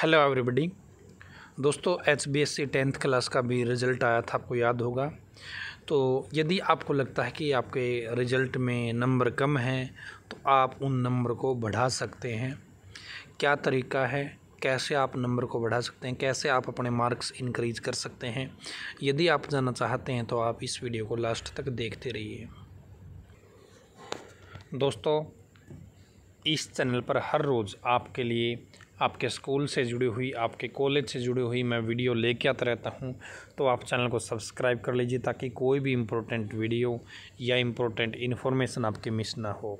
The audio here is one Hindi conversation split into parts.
हेलो एवरीबडी दोस्तों H B S C tenth class का भी रिज़ल्ट आया था आपको याद होगा तो यदि आपको लगता है कि आपके रिज़ल्ट में नंबर कम हैं तो आप उन नंबर को बढ़ा सकते हैं क्या तरीका है कैसे आप नंबर को बढ़ा सकते हैं कैसे आप अपने मार्क्स इंक्रीज कर सकते हैं यदि आप जानना चाहते हैं तो आप इस वीडियो को लास्ट तक देखते रहिए दोस्तों इस चैनल पर हर रोज़ आपके लिए आपके स्कूल से जुड़ी हुई आपके कॉलेज से जुड़ी हुई मैं वीडियो लेके आता रहता हूँ तो आप चैनल को सब्सक्राइब कर लीजिए ताकि कोई भी इम्पोर्टेंट वीडियो या इम्पोर्टेंट इन्फॉर्मेशन आपकी मिस ना हो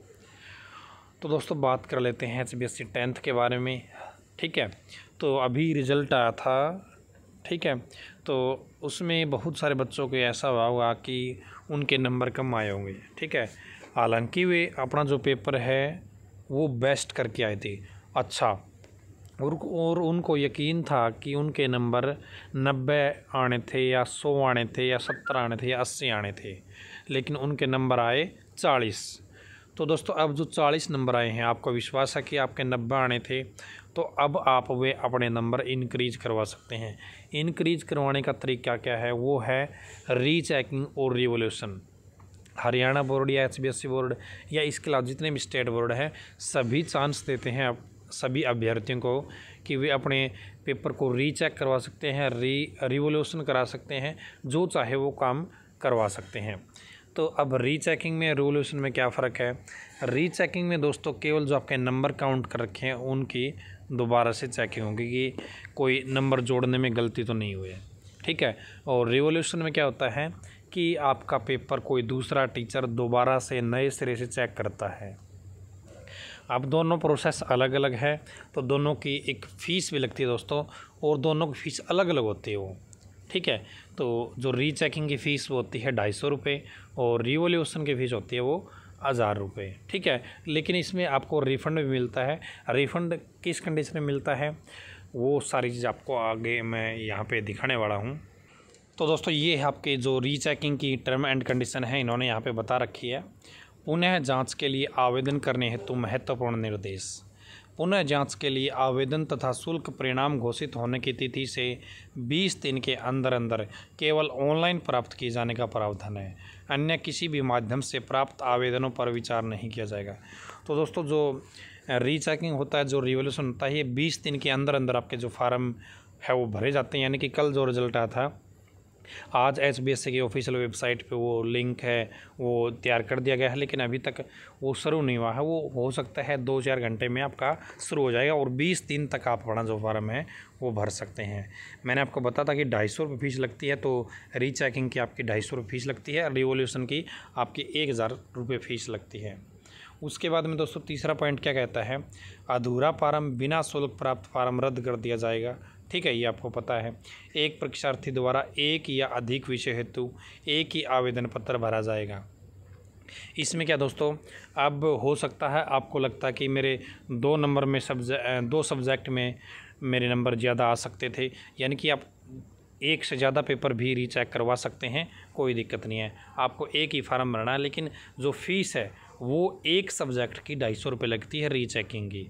तो दोस्तों बात कर लेते हैं एच बी टेंथ के बारे में ठीक है तो अभी रिज़ल्ट आया था ठीक है तो उसमें बहुत सारे बच्चों को ऐसा हुआ हुआ कि उनके नंबर कम आए होंगे ठीक है हालांकि वे अपना जो पेपर है वो बेस्ट करके आए थे अच्छा और और उनको यकीन था कि उनके नंबर नब्बे आने थे या सौ आने थे या सत्तर आने थे या अस्सी आने थे लेकिन उनके नंबर आए चालीस तो दोस्तों अब जो चालीस नंबर आए हैं आपको विश्वास है कि आपके नब्बे आने थे तो अब आप वे अपने नंबर इनक्रीज करवा सकते हैं इनक्रीज करवाने का तरीका क्या है वो है रीचेकिंग और रिवोल्यूशन हरियाणा बोर्ड या एच बोर्ड या इसके अलावा जितने भी स्टेट बोर्ड हैं सभी चांस देते हैं सभी अभ्यर्थियों को कि वे अपने पेपर को रीचेक करवा सकते हैं री रिवोल्यूशन करा सकते हैं जो चाहे वो काम करवा सकते हैं तो अब रीचेकिंग में रिवोल्यूशन में क्या फ़र्क है रीचेकिंग में दोस्तों केवल जो आपके नंबर काउंट कर रखे हैं उनकी दोबारा से चेकिंग होगी कि कोई नंबर जोड़ने में गलती तो नहीं हुई है ठीक है और रिवोल्यूशन में क्या होता है कि आपका पेपर कोई दूसरा टीचर दोबारा से नए सिरे से चेक करता है अब दोनों प्रोसेस अलग अलग है तो दोनों की एक फ़ीस भी लगती है दोस्तों और दोनों की फ़ीस अलग अलग होती है वो ठीक है तो जो रीचेकिंग की फ़ीस वो होती है ढाई सौ रुपये और रिवोल्यूशन की फ़ीस होती है वो हज़ार रुपये ठीक है लेकिन इसमें आपको रिफ़ंड भी मिलता है रिफ़ंड किस कंडीशन में मिलता है वो सारी चीज़ आपको आगे मैं यहाँ पे दिखाने वाला हूँ तो दोस्तों ये है आपके जो रीचेकिंग की टर्म एंड कंडीशन है इन्होंने यहाँ पे बता रखी है पुनः जांच के लिए आवेदन करने हेतु महत्वपूर्ण निर्देश पुनः जांच के लिए आवेदन तथा शुल्क परिणाम घोषित होने की तिथि से 20 दिन के अंदर अंदर केवल ऑनलाइन प्राप्त किए जाने का प्रावधान है अन्य किसी भी माध्यम से प्राप्त आवेदनों पर विचार नहीं किया जाएगा तो दोस्तों जो रीचेकिंग होता है जो रिवोल्यूशन होता है ये बीस दिन के अंदर अंदर आपके जो फार्म है वो भरे जाते हैं यानी कि कल जो रिजल्ट आया था आज एस बी एस सी की ऑफिशियल वेबसाइट पे वो लिंक है वो तैयार कर दिया गया है लेकिन अभी तक वो शुरू नहीं हुआ है वो हो सकता है दो चार घंटे में आपका शुरू हो जाएगा और बीस दिन तक आप अपना जो फॉर्म है वो भर सकते हैं मैंने आपको बताया था कि ढाई सौ रुपये फीस लगती है तो रीचेकिंग की आपकी ढाई सौ रुपये फीस लगती है रिवोल्यूशन की आपकी एक हज़ार रुपये फीस लगती है उसके बाद में दोस्तों तीसरा पॉइंट क्या कहता है अधूरा फार्म बिना शुल्क प्राप्त फार्म रद्द कर दिया जाएगा ठीक है ये आपको पता है एक परीक्षार्थी द्वारा एक या अधिक विषय हेतु एक ही आवेदन पत्र भरा जाएगा इसमें क्या दोस्तों अब हो सकता है आपको लगता है कि मेरे दो नंबर में सब्जे दो सब्जेक्ट में मेरे नंबर ज़्यादा आ सकते थे यानी कि आप एक से ज़्यादा पेपर भी रीचेक करवा सकते हैं कोई दिक्कत नहीं है आपको एक ही फार्म भरना है लेकिन जो फीस है वो एक सब्जेक्ट की ढाई सौ रुपये लगती है रीचेकिंग की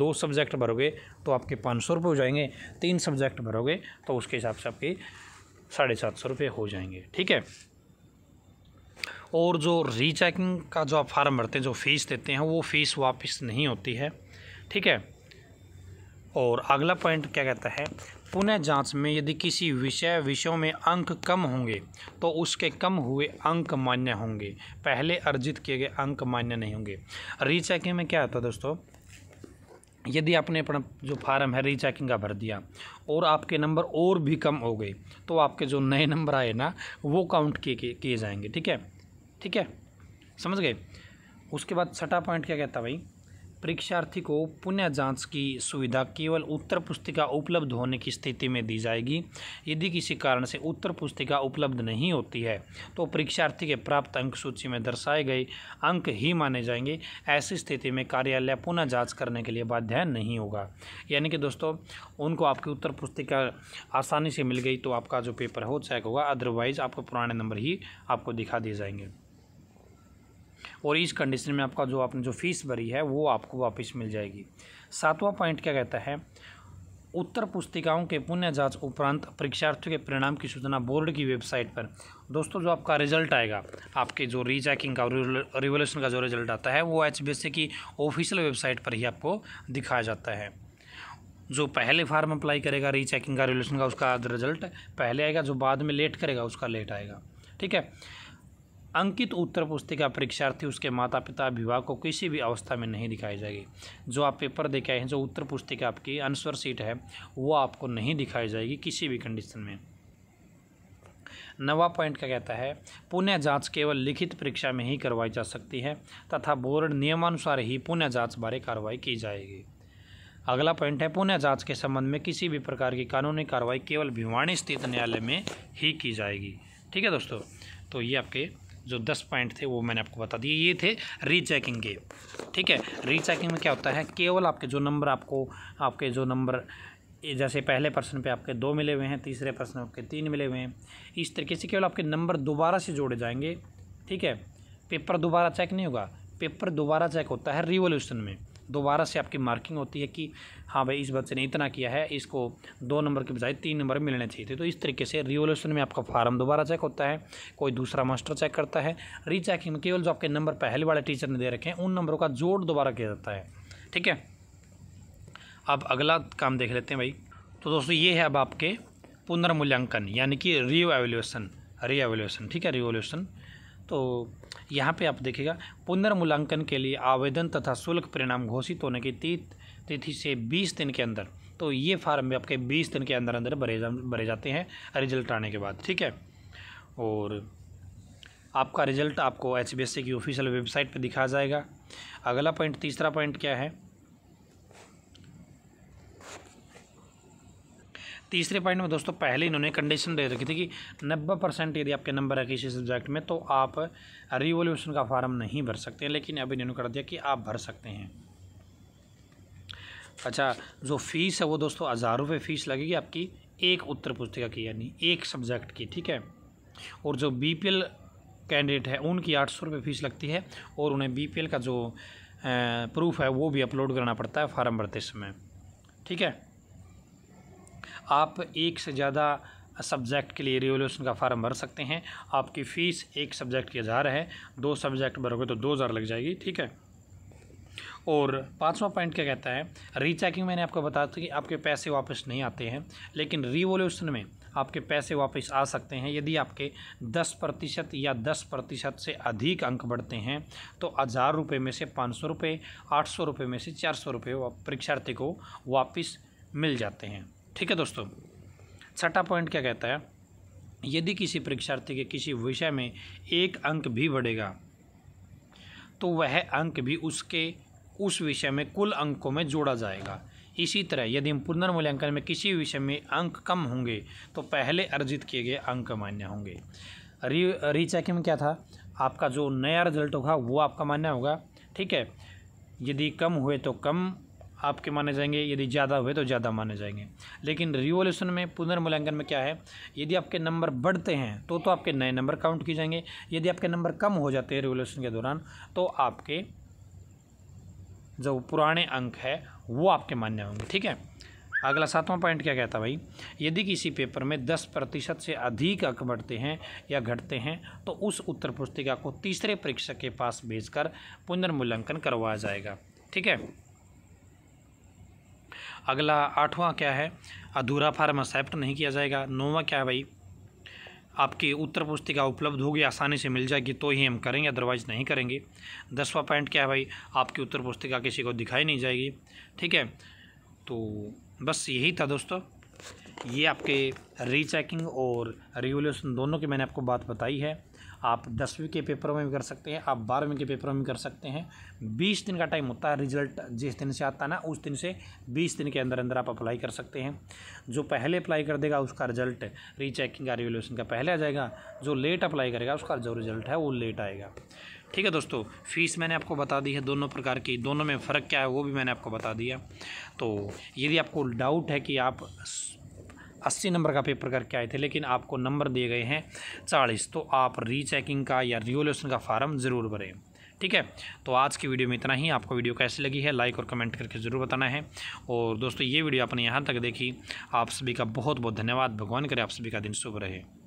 दो सब्जेक्ट भरोगे तो आपके पाँच सौ रुपये हो जाएंगे तीन सब्जेक्ट भरोगे तो उसके हिसाब से आपके साढ़े सात सौ रुपये हो जाएंगे ठीक है और जो रीचेकिंग का जो आप फार्म भरते हैं जो फ़ीस देते हैं वो फ़ीस वापस नहीं होती है ठीक है और अगला पॉइंट क्या कहता है पुनः जांच में यदि किसी विषय विषयों में अंक कम होंगे तो उसके कम हुए अंक मान्य होंगे पहले अर्जित किए गए अंक मान्य नहीं होंगे रीचेकिंग में क्या आता है दोस्तों यदि आपने अपना जो फार्म है रीचेकिंग का भर दिया और आपके नंबर और भी कम हो गए तो आपके जो नए नंबर आए ना वो काउंट किए किए जाएंगे ठीक है ठीक है समझ गए उसके बाद छठा पॉइंट क्या कहता भाई परीक्षार्थी को पुनः जांच की सुविधा केवल उत्तर पुस्तिका उपलब्ध होने की स्थिति में दी जाएगी यदि किसी कारण से उत्तर पुस्तिका उपलब्ध नहीं होती है तो परीक्षार्थी के प्राप्त अंक सूची में दर्शाए गए अंक ही माने जाएंगे ऐसी स्थिति में कार्यालय पुनः जाँच करने के लिए बाध्य नहीं होगा यानी कि दोस्तों उनको आपकी उत्तर पुस्तिका आसानी से मिल गई तो आपका जो पेपर हो चेक होगा अदरवाइज़ आपको पुराने नंबर ही आपको दिखा दिए जाएंगे और इस कंडीशन में आपका जो आपने जो फ़ीस भरी है वो आपको वापस मिल जाएगी सातवां पॉइंट क्या कहता है उत्तर पुस्तिकाओं के पुण्य जांच उपरांत परीक्षार्थियों के परिणाम की सूचना बोर्ड की वेबसाइट पर दोस्तों जो आपका रिजल्ट आएगा आपके जो रीचैकिंग का रिवोल्यूशन का जो रिजल्ट आता है वो एच की ऑफिशियल वेबसाइट पर ही आपको दिखाया जाता है जो पहले फार्म अप्लाई करेगा रीचेकिंग का रिलेशन का उसका रिजल्ट पहले आएगा जो बाद में लेट करेगा उसका लेट आएगा ठीक है अंकित उत्तर पुस्तिका परीक्षार्थी उसके माता पिता अभिभावक को किसी भी अवस्था में नहीं दिखाई जाएगी जो आप पेपर आए हैं जो उत्तर पुस्तिका आपकी आंसर सीट है वो आपको नहीं दिखाई जाएगी किसी भी कंडीशन में नवा पॉइंट का कहता है पुनः जांच केवल लिखित परीक्षा में ही करवाई जा सकती है तथा बोर्ड नियमानुसार ही पुनः जांच बारे कार्रवाई की जाएगी अगला पॉइंट है पुनः जांच के संबंध में किसी भी प्रकार की कानूनी कार्रवाई केवल भिवाणी स्थित न्यायालय में ही की जाएगी ठीक है दोस्तों तो ये आपके जो दस पॉइंट थे वो मैंने आपको बता दिए ये थे रीचेकिंग के ठीक है रीचेकिंग में क्या होता है केवल आपके जो नंबर आपको आपके जो नंबर जैसे पहले पर्सन पे आपके दो मिले हुए हैं तीसरे पर्सन आपके तीन मिले हुए हैं इस तरीके से केवल आपके नंबर दोबारा से जोड़े जाएंगे ठीक है पेपर दोबारा चेक नहीं होगा पेपर दोबारा चेक होता है रिवोल्यूशन में दोबारा से आपकी मार्किंग होती है कि हाँ भाई इस बच्चे ने इतना किया है इसको दो नंबर के बजाय तीन नंबर मिलने चाहिए थे तो इस तरीके से रिवोल्यूशन में आपका फार्म दोबारा चेक होता है कोई दूसरा मास्टर चेक करता है रीचेकिंग में केवल जो आपके नंबर पहले वाले टीचर ने दे रखे हैं उन नंबरों का जोड़ दोबारा किया जाता है ठीक है अब अगला काम देख लेते हैं भाई तो दोस्तों ये है अब आपके पुनर्मूल्यांकन यानी कि रीएवल्यूशन रीएवल्यूशन ठीक है रिवोल्यूशन तो यहाँ पे आप देखिएगा पुनर्मूल्यांकन के लिए आवेदन तथा शुल्क परिणाम घोषित होने की तिथि से बीस दिन के अंदर तो ये फार्म भी आपके बीस दिन के अंदर अंदर भरे जा भरे जाते हैं रिजल्ट आने के बाद ठीक है और आपका रिजल्ट आपको एच की ऑफिशियल वेबसाइट पर दिखाया जाएगा अगला पॉइंट तीसरा पॉइंट क्या है तीसरे पॉइंट में दोस्तों पहले इन्होंने कंडीशन दे रखी थी कि नब्बे परसेंट यदि आपके नंबर है किसी सब्जेक्ट में तो आप रिवोल्यूशन का फार्म नहीं भर सकते लेकिन अभी इन्होंने कर दिया कि आप भर सकते हैं अच्छा जो फ़ीस है वो दोस्तों हज़ार रुपये फ़ीस लगेगी आपकी एक उत्तर पुस्तिका की यानी एक सब्जेक्ट की ठीक है और जो बी कैंडिडेट है उनकी आठ सौ रुपये फ़ीस लगती है और उन्हें बी का जो प्रूफ है वो भी अपलोड करना पड़ता है फार्म भरते समय ठीक है आप एक से ज़्यादा सब्जेक्ट के लिए रिवोल्यूशन का फार्म भर सकते हैं आपकी फ़ीस एक सब्जेक्ट की हज़ार है दो सब्जेक्ट भरोगे तो दो हज़ार लग जाएगी ठीक है और पाँचवा पॉइंट क्या कहता है रीचेकिंग मैंने आपको बताया था कि आपके पैसे वापस नहीं आते हैं लेकिन रिवोल्यूशन में आपके पैसे वापस आ सकते हैं यदि आपके दस प्रतिशत या दस प्रतिशत से अधिक अंक बढ़ते हैं तो हज़ार रुपये में से पाँच सौ रुपये आठ सौ रुपये में से चार सौ रुपये परीक्षार्थी को वापस मिल जाते हैं ठीक है दोस्तों छठा पॉइंट क्या कहता है यदि किसी परीक्षार्थी के किसी विषय में एक अंक भी बढ़ेगा तो वह अंक भी उसके उस विषय में कुल अंकों में जोड़ा जाएगा इसी तरह यदि पुनर्मूल्यांकन में किसी विषय में अंक कम होंगे तो पहले अर्जित किए गए अंक मान्य होंगे री रीचेकिंग में क्या था आपका जो नया रिजल्ट होगा वो आपका मान्य होगा ठीक है यदि कम हुए तो कम आपके माने जाएंगे यदि ज़्यादा हुए तो ज़्यादा माने जाएंगे लेकिन रिवोल्यूशन में पुनर्मूल्यांकन में क्या है यदि आपके नंबर बढ़ते हैं तो तो आपके नए नंबर काउंट किए जाएंगे यदि आपके नंबर कम हो जाते हैं रिवोल्यूशन के दौरान तो आपके जो पुराने अंक है वो आपके मान्य होंगे ठीक है अगला सातवां पॉइंट क्या कहता भाई यदि किसी पेपर में दस प्रतिशत से अधिक अंक बढ़ते हैं या घटते हैं तो उस उत्तर पुस्तिका को तीसरे परीक्षक के पास भेजकर पुनर्मूल्यांकन करवाया जाएगा ठीक है अगला आठवां क्या है अधूरा फार्म एक्सेप्ट नहीं किया जाएगा नौवा क्या है भाई आपकी उत्तर पुस्तिका उपलब्ध होगी आसानी से मिल जाएगी तो ही हम करेंगे अदरवाइज़ नहीं करेंगे दसवां पॉइंट क्या है भाई आपकी उत्तर पुस्तिका किसी को दिखाई नहीं जाएगी ठीक है तो बस यही था दोस्तों ये आपके रीचेकिंग और रिवोल्यूशन दोनों की मैंने आपको बात बताई है आप दसवीं के पेपरों में भी कर सकते हैं आप बारहवीं के पेपरों में कर सकते हैं बीस दिन का टाइम होता है रिजल्ट जिस दिन से आता है ना उस दिन से बीस दिन के अंदर अंदर आप अप्लाई कर सकते हैं जो पहले अप्लाई कर देगा उसका रिजल्ट रीचेकिंग का रिवोल्यूशन का पहले आ जाएगा जो लेट अप्लाई करेगा उसका जो रिजल्ट है वो लेट आएगा ठीक है दोस्तों फीस मैंने आपको बता दी है दोनों प्रकार की दोनों में फ़र्क क्या है वो भी मैंने आपको बता दिया तो यदि आपको डाउट है कि आप अस्सी नंबर का पेपर करके आए थे लेकिन आपको नंबर दिए गए हैं चालीस तो आप रीचेकिंग का या रिवोल्यूशन का फार्म ज़रूर भरें ठीक है तो आज की वीडियो में इतना ही आपको वीडियो कैसी लगी है लाइक और कमेंट करके ज़रूर बताना है और दोस्तों ये वीडियो आपने यहाँ तक देखी आप सभी का बहुत बहुत धन्यवाद भगवान करे आप सभी का दिन शुभ रहे